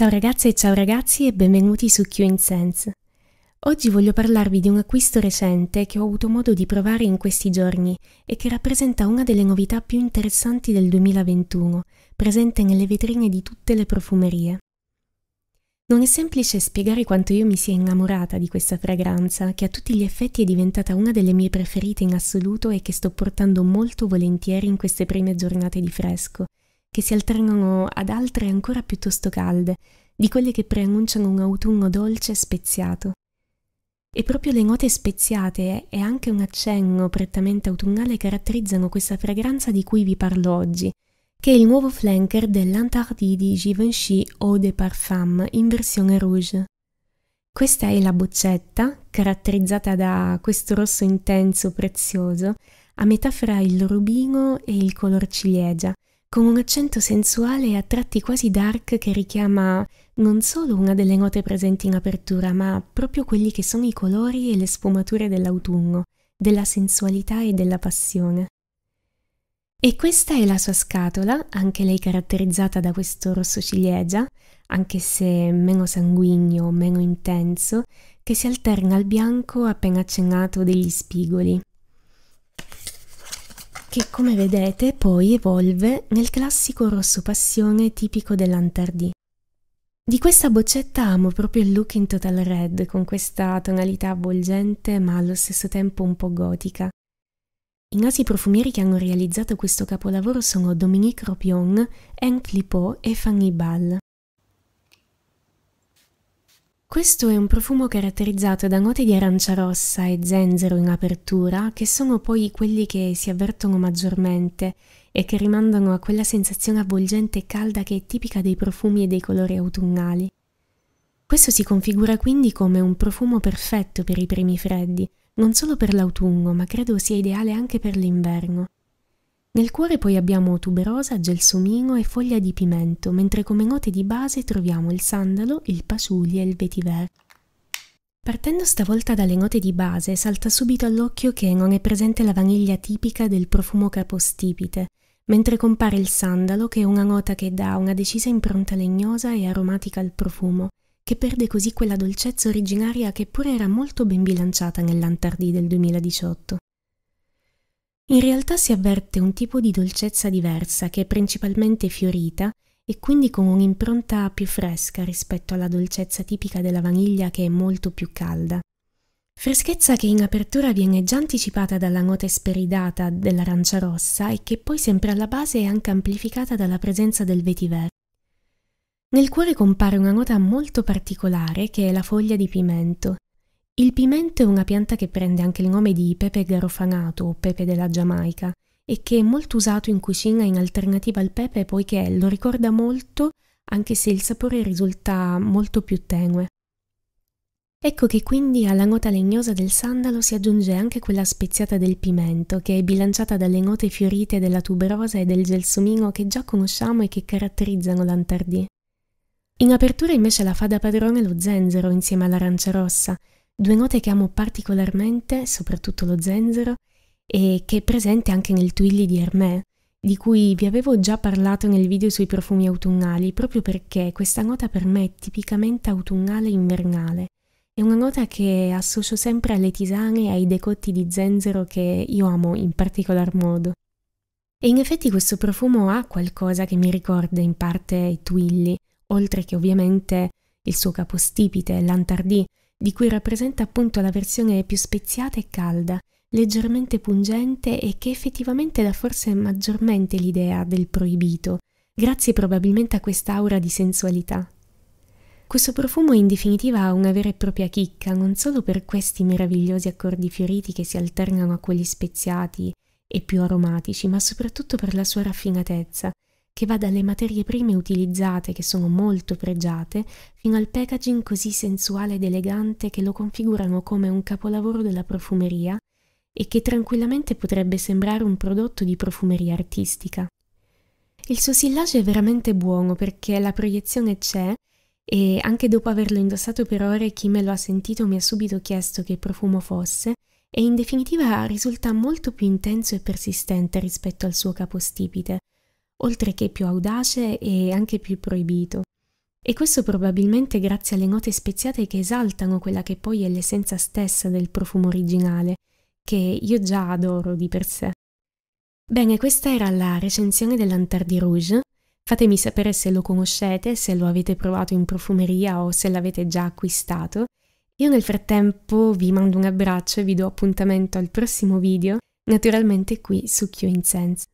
Ciao ragazze e ciao ragazzi e benvenuti su Q Sense. Oggi voglio parlarvi di un acquisto recente che ho avuto modo di provare in questi giorni e che rappresenta una delle novità più interessanti del 2021, presente nelle vetrine di tutte le profumerie. Non è semplice spiegare quanto io mi sia innamorata di questa fragranza, che a tutti gli effetti è diventata una delle mie preferite in assoluto e che sto portando molto volentieri in queste prime giornate di fresco, che si alternano ad altre ancora piuttosto calde, di quelle che preannunciano un autunno dolce e speziato. E proprio le note speziate e anche un accenno prettamente autunnale caratterizzano questa fragranza di cui vi parlo oggi, che è il nuovo flanker dell'Antardi di Givenchy Eau de Parfum in versione rouge. Questa è la boccetta, caratterizzata da questo rosso intenso prezioso, a metà fra il rubino e il color ciliegia, con un accento sensuale e a tratti quasi dark che richiama non solo una delle note presenti in apertura, ma proprio quelli che sono i colori e le sfumature dell'autunno, della sensualità e della passione. E questa è la sua scatola, anche lei caratterizzata da questo rosso ciliegia, anche se meno sanguigno, meno intenso, che si alterna al bianco appena accennato degli spigoli che come vedete poi evolve nel classico rosso passione tipico dell'Antardì. Di questa boccetta amo proprio il look in Total Red, con questa tonalità avvolgente ma allo stesso tempo un po' gotica. I nasi profumieri che hanno realizzato questo capolavoro sono Dominique Ropion, Anne Clipot e Fanny Ball. Questo è un profumo caratterizzato da note di arancia rossa e zenzero in apertura, che sono poi quelli che si avvertono maggiormente e che rimandano a quella sensazione avvolgente e calda che è tipica dei profumi e dei colori autunnali. Questo si configura quindi come un profumo perfetto per i primi freddi, non solo per l'autunno, ma credo sia ideale anche per l'inverno. Nel cuore poi abbiamo tuberosa, gelsomino e foglia di pimento, mentre come note di base troviamo il sandalo, il pasuli e il vetiver. Partendo stavolta dalle note di base, salta subito all'occhio che non è presente la vaniglia tipica del profumo capostipite, mentre compare il sandalo che è una nota che dà una decisa impronta legnosa e aromatica al profumo, che perde così quella dolcezza originaria che pure era molto ben bilanciata nell'Antardi del 2018. In realtà si avverte un tipo di dolcezza diversa che è principalmente fiorita e quindi con un'impronta più fresca rispetto alla dolcezza tipica della vaniglia che è molto più calda. Freschezza che in apertura viene già anticipata dalla nota esperidata dell'arancia rossa e che poi sempre alla base è anche amplificata dalla presenza del vetiver. Nel cuore compare una nota molto particolare che è la foglia di pimento, il pimento è una pianta che prende anche il nome di pepe garofanato o pepe della Giamaica e che è molto usato in cucina in alternativa al pepe poiché lo ricorda molto anche se il sapore risulta molto più tenue. Ecco che quindi alla nota legnosa del sandalo si aggiunge anche quella speziata del pimento, che è bilanciata dalle note fiorite della tuberosa e del gelsomino che già conosciamo e che caratterizzano l'antardì. In apertura invece la fa da padrone lo zenzero insieme all'arancia rossa, Due note che amo particolarmente, soprattutto lo zenzero, e che è presente anche nel Twilly di Hermès, di cui vi avevo già parlato nel video sui profumi autunnali, proprio perché questa nota per me è tipicamente autunnale e invernale. È una nota che associo sempre alle tisane e ai decotti di zenzero che io amo in particolar modo. E in effetti questo profumo ha qualcosa che mi ricorda in parte i Twilly, oltre che ovviamente il suo capostipite, l'antardì, di cui rappresenta appunto la versione più speziata e calda, leggermente pungente e che effettivamente dà forse maggiormente l'idea del proibito, grazie probabilmente a quest'aura di sensualità. Questo profumo è in definitiva una vera e propria chicca, non solo per questi meravigliosi accordi fioriti che si alternano a quelli speziati e più aromatici, ma soprattutto per la sua raffinatezza, che va dalle materie prime utilizzate, che sono molto pregiate, fino al packaging così sensuale ed elegante che lo configurano come un capolavoro della profumeria e che tranquillamente potrebbe sembrare un prodotto di profumeria artistica. Il suo sillage è veramente buono perché la proiezione c'è e anche dopo averlo indossato per ore chi me lo ha sentito mi ha subito chiesto che profumo fosse e in definitiva risulta molto più intenso e persistente rispetto al suo capostipite, oltre che più audace e anche più proibito. E questo probabilmente grazie alle note speziate che esaltano quella che poi è l'essenza stessa del profumo originale, che io già adoro di per sé. Bene, questa era la recensione dell'Antardi Rouge. Fatemi sapere se lo conoscete, se lo avete provato in profumeria o se l'avete già acquistato. Io nel frattempo vi mando un abbraccio e vi do appuntamento al prossimo video, naturalmente qui su Q Incense.